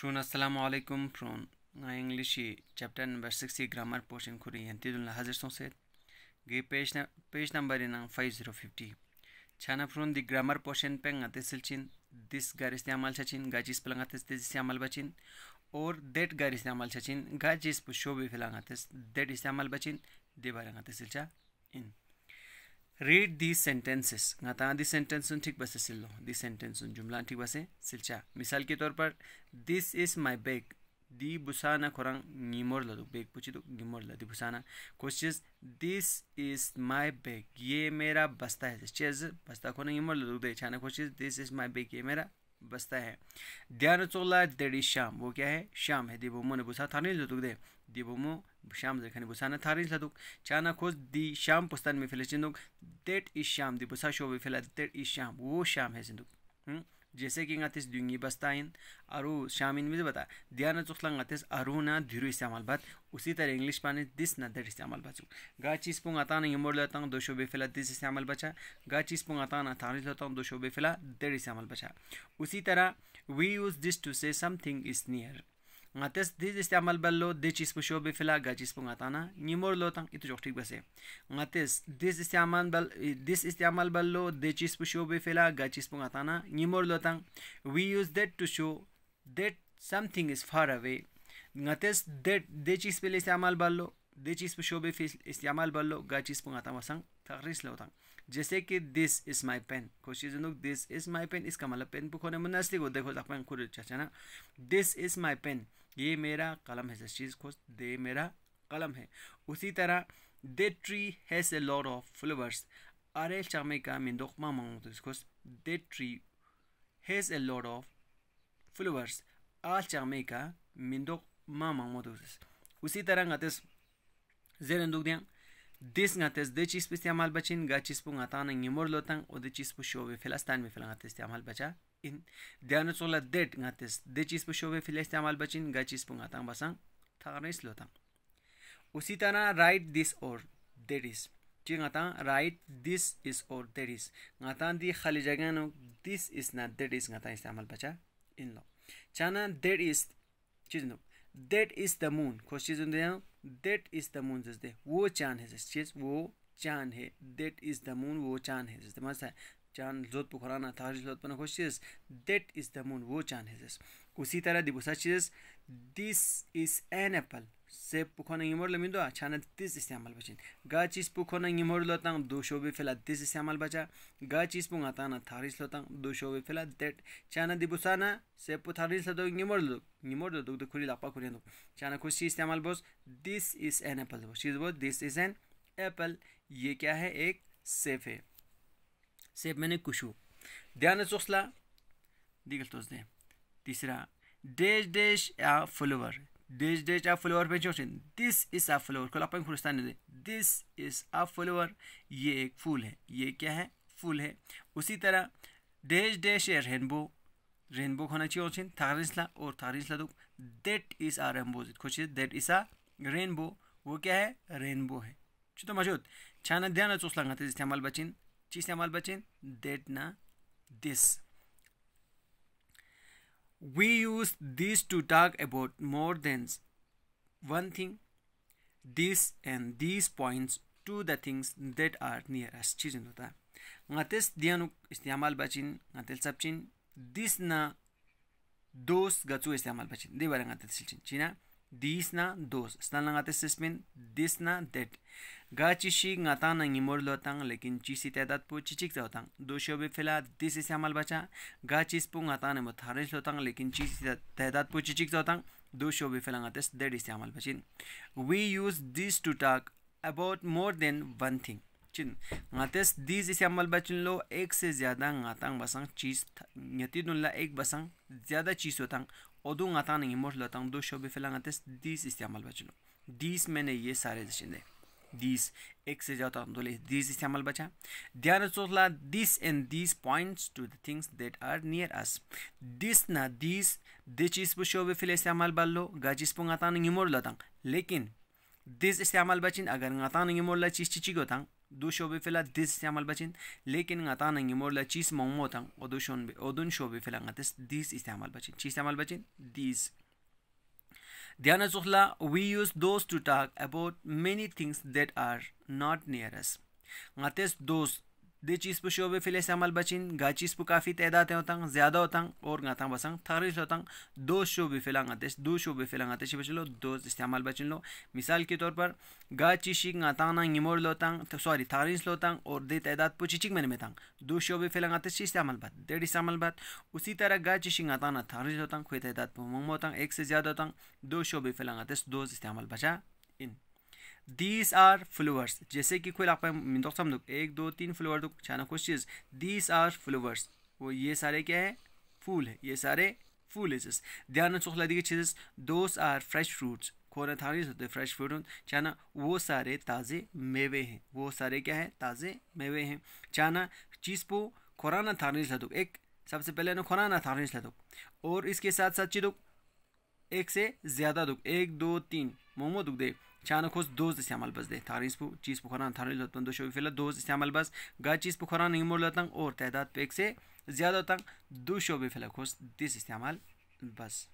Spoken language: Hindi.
शून असलकुम from English chapter number six grammar portion खुरी हंतीदुल्ला हाजिर सो सैद गई page page number in five zero fifty छा फ्रोन दि ग्रामर पोशन पेंग तिल चिन दिस गर इस्तेमाल छिन गज इस पलंग इस्तेमाल बचिन और देट गर इस्तेमाल छिन गज इस शोबे फिलंग देट इस्तेमाल बचिन दे बारंग तिल छा इन read these sentences ngata this sentence un thik base sillo this sentence un jumla thik base silcha misal ke taur par this is my bag di busana khorang nimor ladu bag puchi to nimor ladi busana questions this is my bag ye mera basta hai chairs basta khorang nimor ladu de chana questions this is my bag ye mera बसता है ध्यान चोला देड़ी शाम वो क्या है शाम है दिबोमो ने बुसा थाने लतुक दे देवो मो शाम जखने बुसाना थारे लतुक चाना खोज दी शाम पुस्तान में फिले चिंदुक देट इस शाम दी शो भी फिला देट इस शाम वो शाम है सिंदुक हम्म? जैसे कि ngatis dungi bastain aru shamin miz bata diana chukhla अरू ना धीरू इस्तेमाल बात उसी तरह इंग्लिश पाने दिस ना दर इस्तेमाल बचू गा चीज पुंग आता नहीं मोड़ लेता हूँ दो शोबे फिला दिस इस्तेमाल बचा गा चीज पुंग आता ना थारी लेता हूँ दो शोबे फिला दर इस्तेमाल बचा उसी तरह we use this to say something is near ngates di jesti amal ballo di chis pu shobe fila ga chis pu ngatana nimor lo tang itu jok tik base ngates this istiamal bal this istiamal bello di chis pu shobe fila ga chis pu ngatana nimor lo tang we use that to show that something is far away ngates that di chis pe le bello ballo chis pu पर शोबे फिर bello ga chis pu चीज़ पंगाता मसंग lo tang जैसे कि दिस इज़ माई पेन खुशी जनुक दिस इज़ माई पेन इसका मतलब पेन पुखोने मुनासिक हो देखो अपन खुद चाचा ना दिस इज़ माई पेन ये मेरा कलम है चीज़ को दे मेरा कलम है उसी तरह the tree has a lot of flowers अरे चामे का मैं दोखमा मांगू तो इसको the tree has a lot of flowers आ चामे का मिंदोक मा मांगो तो उसी तरह गाते जेर दुख दिया Desngates decis isteamal bacin gacis pun atana ngimor lotang o decis pu shove filastan mi filangates isteamal bacha in diano sola det ngates decis pu shove filastamal bacin gacis pun atang basang tharnis lotang उसी तरह राइट दिस और देट इज जी गाता राइट दिस इज और देट इज गाता दी खाली जगह नो दिस इज ना देट इज गाता इस्तेमाल बचा इन लो चाना देट इज चीज no that is the moon खुश चीज देट इज द मून जस दे वो चांद है जिस चीज़ वो चांद है देट इज द मून वो चांद है जिस दमा सा चांद जोत पुखराना था जोत पर खुश चीज़ देट इज द मून वो चांद है जिस उसी तरह दिबुसा चीज़ this is an apple se pukhona ngimor lo mindo chana tis istemal bachin ga chis pukhona ngimor lo tang do shobe fela tis istemal bacha ga chis punga tana tharis lo tang do shobe fela det chana dibusana se pu tharis lo ngimor lo ngimor lo dug khuri lapa khuri no chana khushi istemal bos this is an apple bos is bos this is an apple ye kya hai ek safe है सेफ मैंने कुशु ध्यान चौसला दिगल तोज दे तीसरा डैश डैश या flower This is a flower पेंचोशन दिस इज अ फ्लोवर कल अपन खुरस्तान दे दिस इज अ फ्लोवर ये एक फूल है ये क्या है फूल है उसी तरह डैश डे ए रेनबो रेनबो खाना चाहिए ओछिन थारिसला और थारिसला तो दैट इज आ रेनबो खोच दैट इज आ रेनबो वो क्या है रेनबो है तो मजूद छान ध्यान चोसला गाते इस्तेमाल बचिन चीज इस्तेमाल बचिन दैट ना this we use this to talk about more than one thing this and these points to the things that are near us chizin hota ngates dianuk istimal bachin ngatel sapchin this na dos gachu istimal bachin de chinchina. ngatel silchin china this ना दोस स्नलंगाते सिस्मिन दिस ना देट गा चीशी गाता ना निमोर लोतांग लेकिन चीसी तैदात पो चिचिक जाओतांग दोषो भी फिला दिस इसे अमल बचा गा चीस पो गाता ने मुथारे लोतांग लेकिन चीसी तैदात पो चिचिक जाओतांग दोषो भी फिला गाते दैट इस अमल बचिन we use this to talk about more than one thing चिन दिस इस अमल बचिन लो एक से ज्यादा गाता बसंग चीज नती नुल्ला एक बसंग ज्यादा चीज होतांग odun moşlatan du şobi filangates dis istiamal bacino. Dis mene ye sare zişinde. Dis ek se jata dole dis istiamal bacha. Diyar sotla this and these points to the things that are near us. This na these this is bu şobi fil istiamal ballo gajis pung ataning moşlatan. Lekin this istiamal bacin agar ngataning moşla çiz çiçi gotang du shobe fela this istemal bachin lekin nga ta nang imor la chis mong mo tang o du shon o dun shobe fela nga this this istemal bachin chis istemal bachin this diana zuhla we use those to talk about many things that are not near us those दिचिस पु शोबे फिले समल बचिन गाचिस पु काफ़ी तैदाद होतंग ज़्यादा होतंग और गातंग बसंग थारिश होतंग दो शोबे फिलंग आतिश दो शोबे फिलंग आतिश बच लो दो इस्तेमाल बचिन लो मिसाल के तौर पर गाचिशी गातांग नंग इमोर लोतंग तो सॉरी थारिश लोतंग और दे तैदाद पु चिचिक मैंने में तंग दो शोबे फिलंग आतिश इस्तेमाल बात डेढ़ इस्तेमाल बात उसी तरह गा गाचिशी गातांग थारिश होतंग खुद तैदाद पु मंग होतंग एक से ज़्यादा होतंग दो शोबे फिलंग आतिश दो इस्तेमाल बचा इन दीज आर फ्लोवर्स जैसे कि कोई आपका तो समझो एक दो तीन फ्लोवर तो छाना कुछ चीज़ दीज आर फ्लोवर्स वो ये सारे क्या है फूल है ये सारे फूल है जिस ध्यान सोखला दी चीज़ दोस आर फ्रेश फ्रूट्स खोना थाली होते फ्रेश फ्रूट चाना वो सारे ताज़े मेवे हैं वो सारे क्या है ताज़े मेवे हैं चाना चीज़ पो खोराना थारनी लदुक एक सबसे पहले ना खोराना थारनी लदुक और इसके साथ साथ चिदुक एक से ज़्यादा दुख एक दो तीन मोमो दुख दे چانک اوس دوز استعمال بس دے تاریس پو چیز پخوران تھارو لطن دو شوی فیلت دوز استعمال بس گا چیز پخوران ہیمو لطن اور تعداد پیک سے زیادہ تنگ دو شوبی فلک ہوس دس استعمال بس